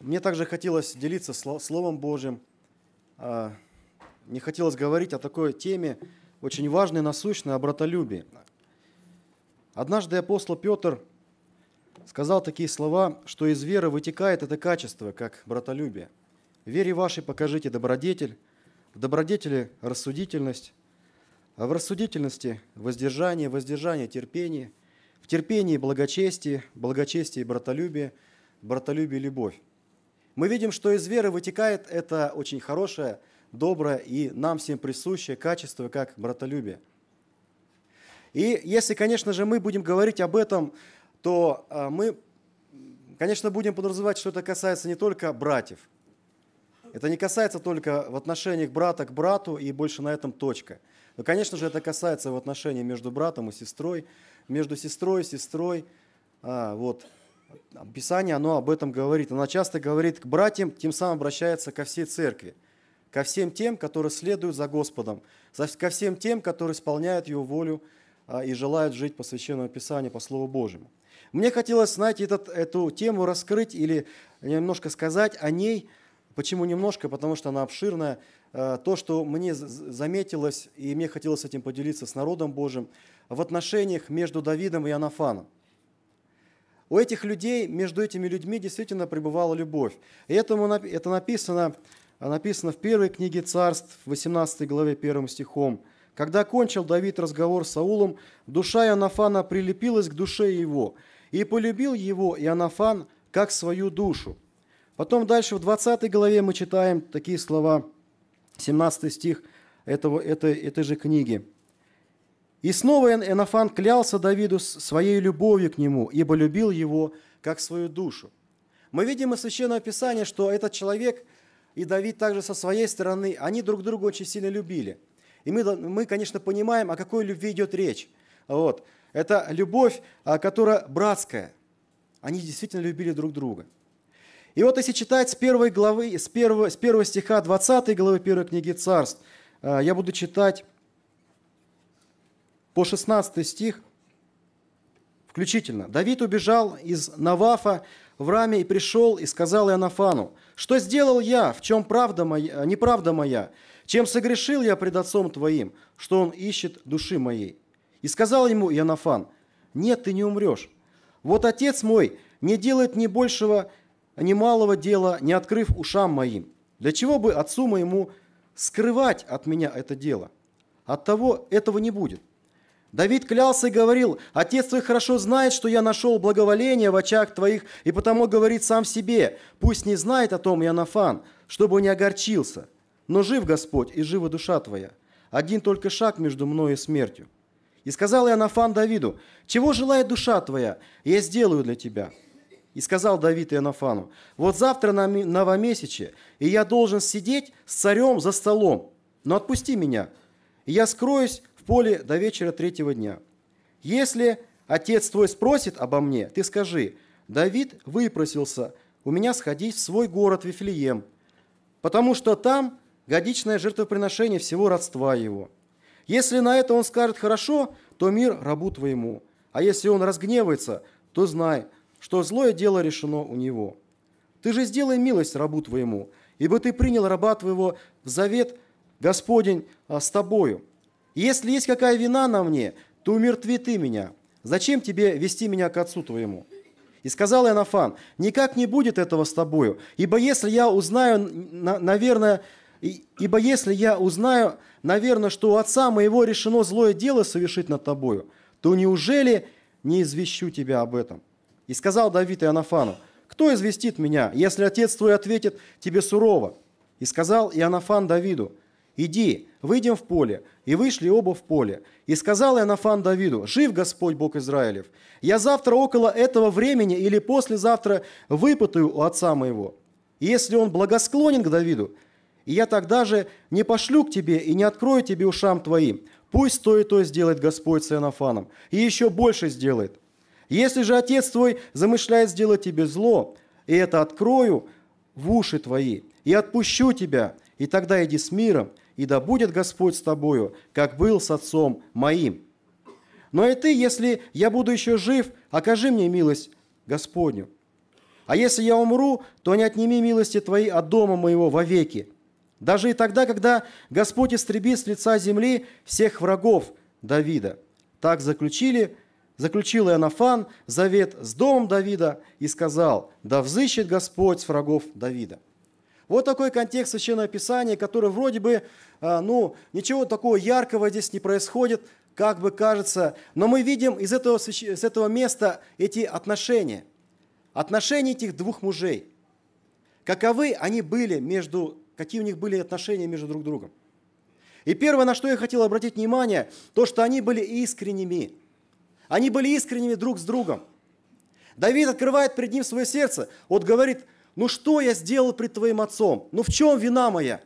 Мне также хотелось делиться Словом Божьим. А, Не хотелось говорить о такой теме, очень важной, насущной, о братолюбии. Однажды апостол Петр сказал такие слова, что из веры вытекает это качество, как братолюбие. В вере вашей покажите добродетель, в добродетели – рассудительность, а в рассудительности – воздержание, воздержание – терпение, в терпении – благочестие, благочестие – братолюбие, братолюбие – любовь. Мы видим, что из веры вытекает это очень хорошее, доброе и нам всем присущее качество, как братолюбие. И если, конечно же, мы будем говорить об этом, то а, мы, конечно, будем подразумевать, что это касается не только братьев. Это не касается только в отношениях брата к брату и больше на этом точка. Но, конечно же, это касается в отношении между братом и сестрой, между сестрой и сестрой. А, вот, Писание, оно об этом говорит. Оно часто говорит к братьям, тем самым обращается ко всей церкви, ко всем тем, которые следуют за Господом, ко всем тем, которые исполняют Его волю а, и желают жить по Священному Писанию, по Слову Божьему. Мне хотелось, знаете, этот, эту тему раскрыть или немножко сказать о ней. Почему немножко? Потому что она обширная. А, то, что мне заметилось, и мне хотелось этим поделиться с народом Божьим, в отношениях между Давидом и Анафаном у этих людей, между этими людьми действительно пребывала любовь. И этому, это написано, написано в первой книге царств, в 18 главе, 1 стихом. «Когда кончил Давид разговор с Саулом, душа Иоаннафана прилепилась к душе его, и полюбил его Иоаннафан как свою душу». Потом дальше в 20 главе мы читаем такие слова, 17 стих этого, этой, этой же книги. И снова Энофан клялся Давиду своей любовью к нему, ибо любил его как свою душу. Мы видим из Священного Писания, что этот человек и Давид также со своей стороны, они друг друга очень сильно любили. И мы, мы конечно, понимаем, о какой любви идет речь. Вот. Это любовь, а, которая братская. Они действительно любили друг друга. И вот если читать с первой главы, с первого, с первого стиха 20 главы первой книги Царств, а, я буду читать по 16 стих включительно. «Давид убежал из Навафа в раме и пришел, и сказал Иоаннафану, «Что сделал я? В чем правда моя, э, неправда моя? Чем согрешил я пред отцом твоим, что он ищет души моей?» И сказал ему Иоаннафан, «Нет, ты не умрешь. Вот отец мой не делает ни большего, ни малого дела, не открыв ушам моим. Для чего бы отцу моему скрывать от меня это дело? От того этого не будет». Давид клялся и говорил, «Отец твой хорошо знает, что я нашел благоволение в очах твоих, и потому говорит сам себе, пусть не знает о том Янафан, чтобы он не огорчился. Но жив Господь, и жива душа твоя. Один только шаг между мною и смертью». И сказал Иоаннафан Давиду, «Чего желает душа твоя? Я сделаю для тебя». И сказал Давид Иоаннафану, «Вот завтра на новомесяче, и я должен сидеть с царем за столом, но отпусти меня, и я скроюсь поле до вечера третьего дня. Если отец твой спросит обо мне, ты скажи, Давид выпросился у меня сходить в свой город Вифлеем, потому что там годичное жертвоприношение всего родства его. Если на это он скажет «хорошо», то мир рабу твоему, а если он разгневается, то знай, что злое дело решено у него. Ты же сделай милость рабу твоему, ибо ты принял раба твоего в завет Господень а, с тобою, если есть какая вина на мне, то умертви ты меня. Зачем тебе вести меня к отцу твоему?» И сказал Иоаннафан, «Никак не будет этого с тобою, ибо если я узнаю, наверное, ибо если я узнаю, наверное, что у отца моего решено злое дело совершить над тобою, то неужели не извещу тебя об этом?» И сказал Давид Иоаннафану, «Кто известит меня, если отец твой ответит тебе сурово?» И сказал Иоаннафан Давиду, «Иди, выйдем в поле». И вышли оба в поле. И сказал Иоаннафан Давиду, «Жив Господь Бог Израилев! Я завтра около этого времени или послезавтра выпытаю у отца моего. И если он благосклонен к Давиду, и я тогда же не пошлю к тебе и не открою тебе ушам твоим. Пусть то и то сделает Господь с Иоаннафаном, и еще больше сделает. Если же отец твой замышляет сделать тебе зло, и это открою в уши твои, и отпущу тебя, и тогда иди с миром, и да будет Господь с тобою, как был с отцом моим. Но и ты, если я буду еще жив, окажи мне милость Господню. А если я умру, то не отними милости твоей от дома моего вовеки. Даже и тогда, когда Господь истребит с лица земли всех врагов Давида. Так заключили, заключил Иоаннафан завет с домом Давида и сказал, да взыщет Господь с врагов Давида. Вот такой контекст Священного Писания, который вроде бы, а, ну, ничего такого яркого здесь не происходит, как бы кажется, но мы видим из этого, из этого места эти отношения, отношения этих двух мужей. Каковы они были между, какие у них были отношения между друг другом. И первое, на что я хотел обратить внимание, то, что они были искренними. Они были искренними друг с другом. Давид открывает перед ним свое сердце. Вот говорит – ну что я сделал пред твоим отцом? Ну в чем вина моя?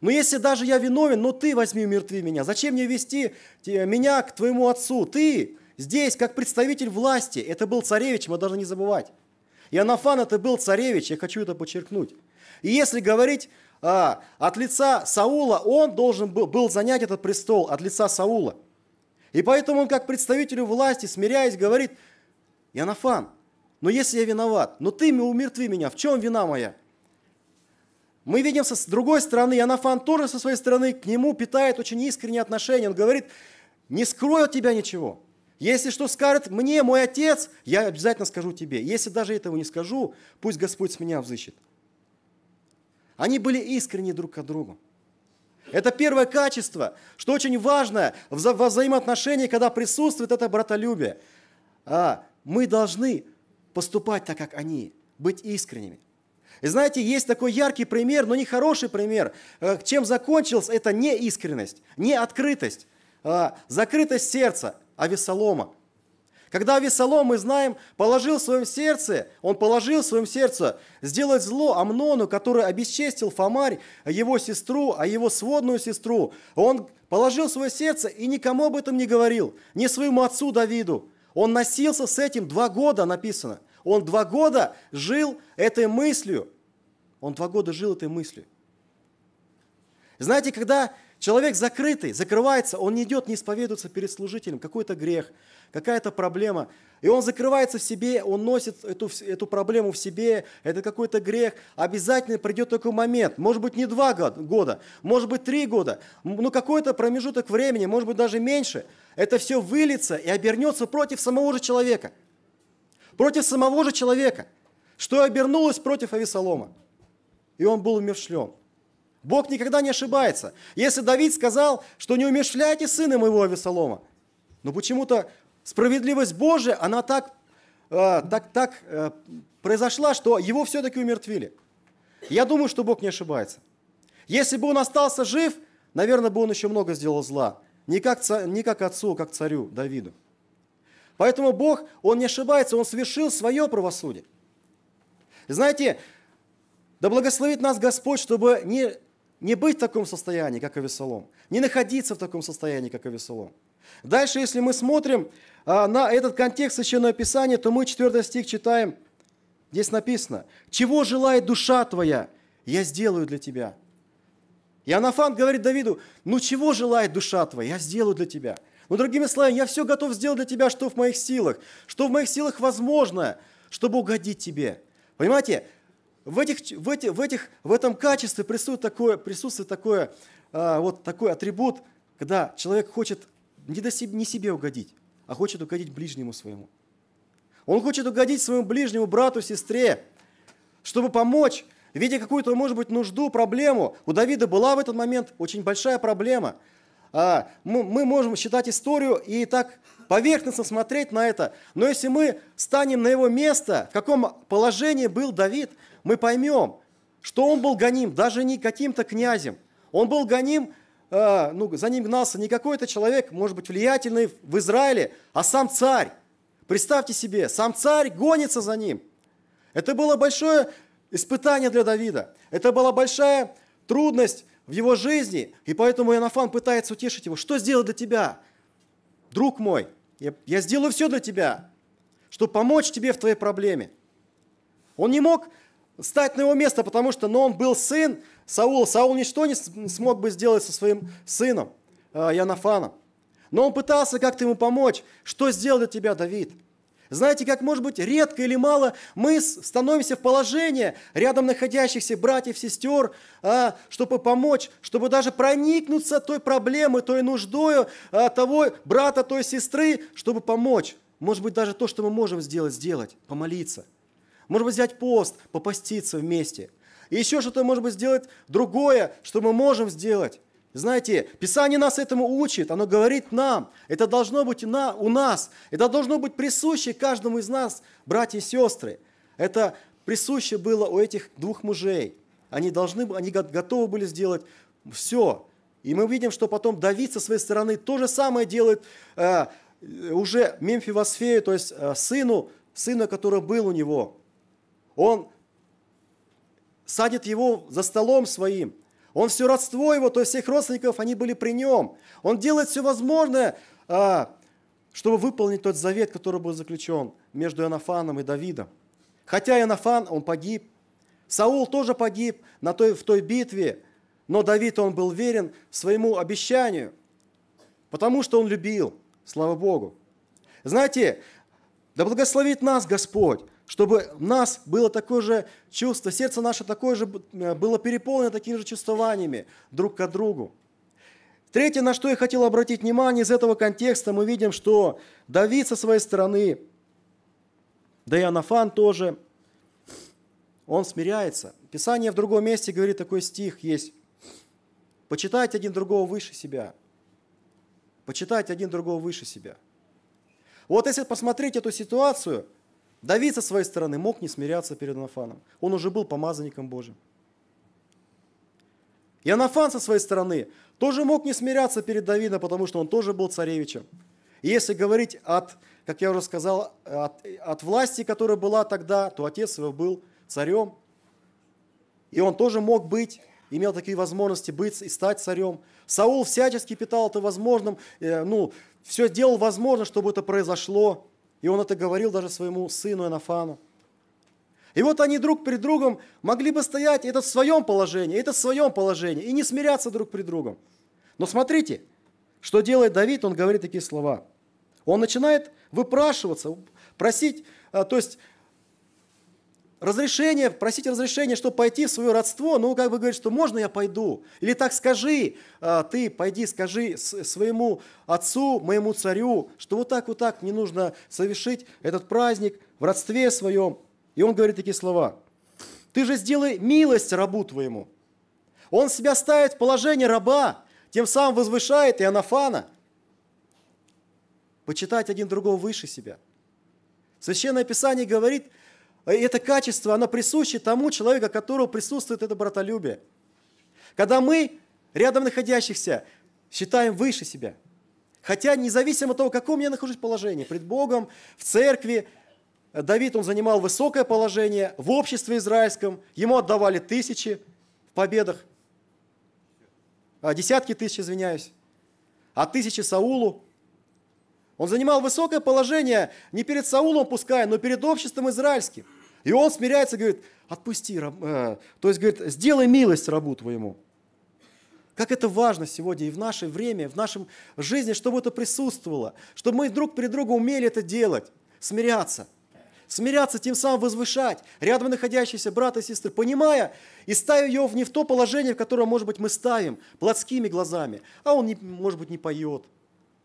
Но ну если даже я виновен, но ну ты возьми умертви меня. Зачем мне вести меня к твоему отцу? Ты здесь, как представитель власти. Это был царевич, мы должны не забывать. Иоаннафан это был царевич, я хочу это подчеркнуть. И если говорить а, от лица Саула, он должен был, был занять этот престол от лица Саула. И поэтому он как представителю власти, смиряясь, говорит, Янафан но если я виноват, но ты умертви меня, в чем вина моя? Мы видим с другой стороны, Анафан тоже со своей стороны к нему питает очень искренние отношения. Он говорит, не скрою от тебя ничего. Если что скажет мне мой отец, я обязательно скажу тебе. Если даже этого не скажу, пусть Господь с меня взыщет. Они были искренни друг к другу. Это первое качество, что очень важно в взаимоотношении, когда присутствует это братолюбие. А мы должны поступать так, как они, быть искренними. И знаете, есть такой яркий пример, но не хороший пример, э, чем закончилась эта неискренность, неоткрытость, э, закрытость сердца Авесолома. Когда Авесолом, мы знаем, положил в своем сердце, он положил в своем сердце сделать зло Амнону, который обесчестил Фомарь, его сестру, а его сводную сестру. Он положил свое сердце и никому об этом не говорил, ни своему отцу Давиду, он носился с этим два года, написано. Он два года жил этой мыслью. Он два года жил этой мыслью. Знаете, когда человек закрытый, закрывается, он не идет, не исповедуется перед служителем, какой-то грех, какая-то проблема. И он закрывается в себе, он носит эту, эту проблему в себе, это какой-то грех. Обязательно придет такой момент, может быть не два года, может быть три года, но ну, какой-то промежуток времени, может быть даже меньше – это все выльется и обернется против самого же человека. Против самого же человека, что обернулось против Авесолома. И он был умершлен. Бог никогда не ошибается. Если Давид сказал, что не умершляйте сына моего Авесолома, но почему-то справедливость Божия, она так, э, так, так э, произошла, что его все-таки умертвили. Я думаю, что Бог не ошибается. Если бы он остался жив, наверное, бы он еще много сделал зла. Не как, не как отцу, а как царю Давиду. Поэтому Бог, Он не ошибается, Он свершил свое правосудие. Знаете, да благословит нас Господь, чтобы не, не быть в таком состоянии, как Авесолом, не находиться в таком состоянии, как Авесолом. Дальше, если мы смотрим а, на этот контекст Священного Писания, то мы 4 стих читаем, здесь написано, «Чего желает душа твоя, я сделаю для тебя». Иоаннафан говорит Давиду, ну чего желает душа твоя, я сделаю для тебя. Ну, другими словами, я все готов сделать для тебя, что в моих силах, что в моих силах возможно, чтобы угодить тебе. Понимаете, в, этих, в, эти, в, этих, в этом качестве присутствует такое, присутствует такое, а, вот такой атрибут, когда человек хочет не, до себе, не себе угодить, а хочет угодить ближнему своему. Он хочет угодить своему ближнему брату, сестре, чтобы помочь, видя какую-то, может быть, нужду, проблему. У Давида была в этот момент очень большая проблема. А, мы можем считать историю и так поверхностно смотреть на это. Но если мы станем на его место, в каком положении был Давид, мы поймем, что он был гоним даже не каким-то князем. Он был гоним, а, ну, за ним гнался не какой-то человек, может быть, влиятельный в Израиле, а сам царь. Представьте себе, сам царь гонится за ним. Это было большое испытание для Давида. Это была большая трудность в его жизни, и поэтому Янафан пытается утешить его. Что сделать для тебя? Друг мой, я, я сделаю все для тебя, чтобы помочь тебе в твоей проблеме. Он не мог стать на его место, потому что но он был сын Саула. Саул ничто не смог бы сделать со своим сыном Янафаном. Э, но он пытался как-то ему помочь. Что сделал для тебя Давид? Знаете, как, может быть, редко или мало мы становимся в положение рядом находящихся братьев, сестер, а, чтобы помочь, чтобы даже проникнуться той проблемой, той нуждой а, того брата, той сестры, чтобы помочь. Может быть, даже то, что мы можем сделать, сделать, помолиться. Может быть, взять пост, попаститься вместе. И еще что-то, может быть, сделать другое, что мы можем сделать. Знаете, Писание нас этому учит, оно говорит нам, это должно быть на, у нас, это должно быть присуще каждому из нас, братья и сестры. Это присуще было у этих двух мужей. Они, должны, они готовы были сделать все. И мы видим, что потом Давид со своей стороны то же самое делает э, уже Мемфивосфею, то есть э, сыну, сына, который был у него. Он садит его за столом своим, он все родство его, то есть всех родственников, они были при нем. Он делает все возможное, а, чтобы выполнить тот завет, который был заключен между Иоаннафаном и Давидом. Хотя Иоаннафан, он погиб, Саул тоже погиб на той, в той битве, но Давид, он был верен своему обещанию, потому что он любил, слава Богу. Знаете, да благословит нас Господь, чтобы у нас было такое же чувство, сердце наше такое же э, было переполнено такими же чувствованиями друг к другу. Третье, на что я хотел обратить внимание, из этого контекста мы видим, что Давид со своей стороны, да и Анафан тоже, он смиряется. Писание в другом месте говорит такой стих есть. Почитайте один другого выше себя. Почитайте один другого выше себя. Вот если посмотреть эту ситуацию – Давид со своей стороны мог не смиряться перед Анафаном. Он уже был помазанником Божьим. И Анафан со своей стороны тоже мог не смиряться перед Давидом, потому что он тоже был царевичем. И если говорить от, как я уже сказал, от, от власти, которая была тогда, то отец его был царем. И он тоже мог быть имел такие возможности быть и стать царем. Саул всячески питал это возможным, э, ну, все делал возможно, чтобы это произошло. И он это говорил даже своему сыну Инофану. И вот они друг перед другом могли бы стоять, этот в своем положении, этот в своем положении, и не смиряться друг перед другом. Но смотрите, что делает Давид, он говорит такие слова. Он начинает выпрашиваться, просить, э, то есть разрешение, просить разрешения, чтобы пойти в свое родство, ну, как бы говорит, что можно я пойду? Или так скажи, а, ты пойди, скажи своему отцу, моему царю, что вот так, вот так мне нужно совершить этот праздник в родстве своем. И он говорит такие слова. Ты же сделай милость рабу твоему. Он себя ставит в положение раба, тем самым возвышает Иоаннафана. Почитать один другого выше себя. Священное Писание говорит – Э, это качество, оно присуще тому человеку, которого присутствует это братолюбие. Когда мы, рядом находящихся, считаем выше себя. Хотя независимо от того, в каком я нахожусь положении, пред Богом, в церкви, э, Давид, он занимал высокое положение в обществе израильском, ему отдавали тысячи в победах, а, десятки тысяч, извиняюсь, а тысячи Саулу. Он занимал высокое положение не перед Саулом пускай, но перед обществом израильским. И он смиряется и говорит, отпусти, раб, э, то есть говорит, сделай милость рабу твоему. Как это важно сегодня и в наше время, в нашем жизни, чтобы это присутствовало, чтобы мы друг перед другом умели это делать, смиряться. Смиряться, тем самым возвышать рядом находящийся брата и сестры, понимая и ставя его не в то положение, в которое, может быть, мы ставим плотскими глазами, а он, не, может быть, не поет,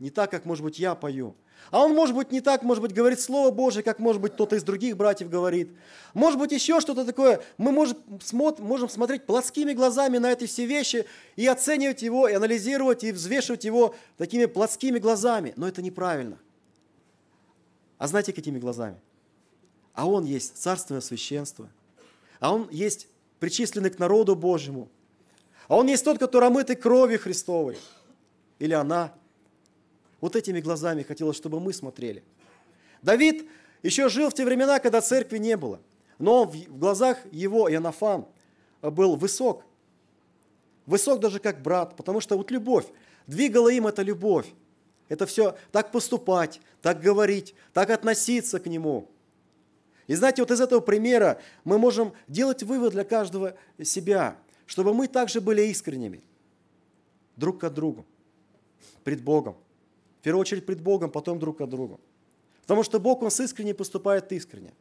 не так, как, может быть, я пою. А он, может быть, не так, может быть, говорит Слово Божие, как, может быть, кто-то из других братьев говорит. Может быть, еще что-то такое. Мы можем, смотреть плотскими глазами на эти все вещи и оценивать его, и анализировать, и взвешивать его такими плотскими глазами. Но это неправильно. А знаете, какими глазами? А он есть царственное священство. А он есть причисленный к народу Божьему. А он есть тот, который омытый кровью Христовой. Или она – вот этими глазами хотелось, чтобы мы смотрели. Давид еще жил в те времена, когда церкви не было. Но в глазах его Янафан э, был высок. Высок даже как брат, потому что вот любовь. Двигала им эта любовь. Это все так поступать, так говорить, так относиться к нему. И знаете, вот из этого примера мы можем делать вывод для каждого себя, чтобы мы также были искренними друг к другу, пред Богом. В первую очередь пред Богом, потом друг к другу. Потому что Бог, Он с искренне поступает искренне.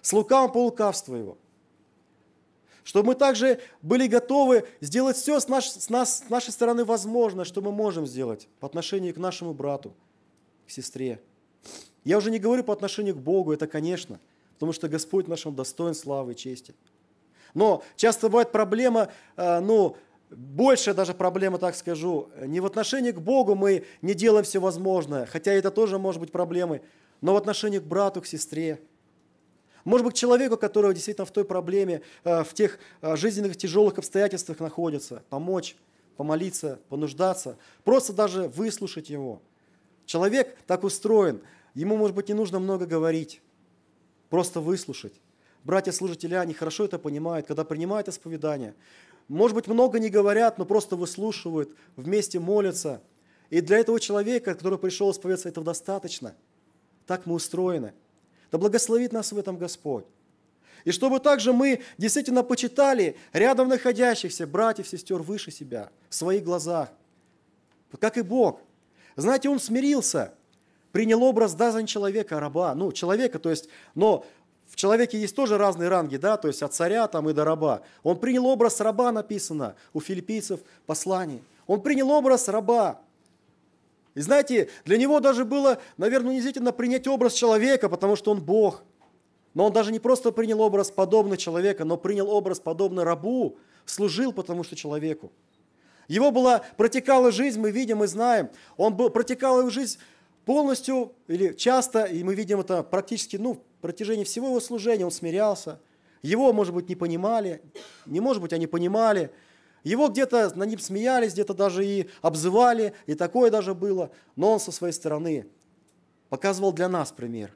С лукавым по лукавству Его. Чтобы мы также были готовы сделать все с, наш, с, нас, с нашей стороны возможное, что мы можем сделать по отношению к нашему брату, к сестре. Я уже не говорю по отношению к Богу, это конечно, потому что Господь нашему достоин славы и чести. Но часто бывает проблема, э, ну, Большая даже проблема, так скажу, не в отношении к Богу мы не делаем все возможное, хотя это тоже может быть проблемой, но в отношении к брату, к сестре. Может быть, к человеку, который действительно в той проблеме, э, в тех э, жизненных тяжелых обстоятельствах находится, помочь, помолиться, понуждаться, просто даже выслушать его. Человек так устроен, ему, может быть, не нужно много говорить, просто выслушать. Братья-служители, они хорошо это понимают, когда принимают исповедание – может быть, много не говорят, но просто выслушивают, вместе молятся. И для этого человека, который пришел исповедаться, этого достаточно. Так мы устроены. Да благословит нас в этом Господь. И чтобы также мы действительно почитали рядом находящихся братьев, сестер выше себя, в своих глазах. Как и Бог. Знаете, Он смирился, принял образ дазан человека, а раба, ну, человека, то есть, но в человеке есть тоже разные ранги, да, то есть от царя там и до раба. Он принял образ раба, написано у филиппийцев послание. Он принял образ раба. И знаете, для него даже было, наверное, унизительно принять образ человека, потому что он Бог. Но он даже не просто принял образ подобный человека, но принял образ подобный рабу, служил потому что человеку. Его была, протекала жизнь, мы видим и знаем. Он был, протекала его жизнь полностью или часто, и мы видим это практически, ну, протяжении всего его служения он смирялся. Его, может быть, не понимали, не может быть, они понимали. Его где-то на ним смеялись, где-то даже и обзывали, и такое даже было. Но он со своей стороны показывал для нас пример.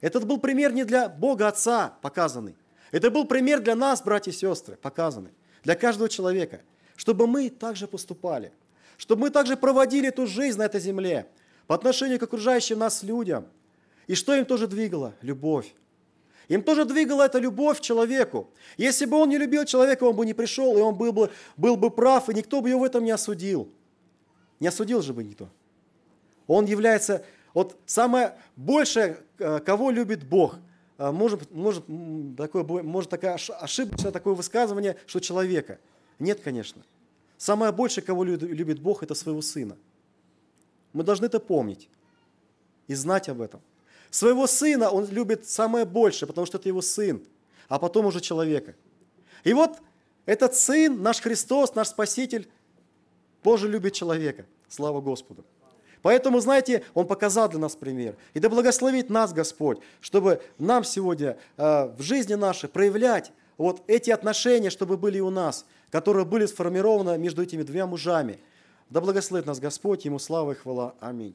Этот был пример не для Бога Отца показанный. Это был пример для нас, братья и сестры, показанный. Для каждого человека. Чтобы мы также поступали. Чтобы мы также проводили эту жизнь на этой земле. По отношению к окружающим нас людям – и что им тоже двигало? Любовь. Им тоже двигала эта любовь к человеку. Если бы он не любил человека, он бы не пришел, и он был бы, был бы прав, и никто бы его в этом не осудил. Не осудил же бы никто. Он является, вот самое большее, э, кого любит Бог, э, может, может, такое, может такая ошибочное такое высказывание, что человека. Нет, конечно. Самое большее, кого любит Бог, это своего сына. Мы должны это помнить и знать об этом. Своего сына он любит самое большее, потому что это его сын, а потом уже человека. И вот этот сын, наш Христос, наш Спаситель, Боже любит человека. Слава Господу. Поэтому, знаете, Он показал для нас пример. И да благословит нас Господь, чтобы нам сегодня э, в жизни нашей проявлять вот эти отношения, чтобы были у нас, которые были сформированы между этими двумя мужами. Да благословит нас Господь, Ему слава и хвала. Аминь.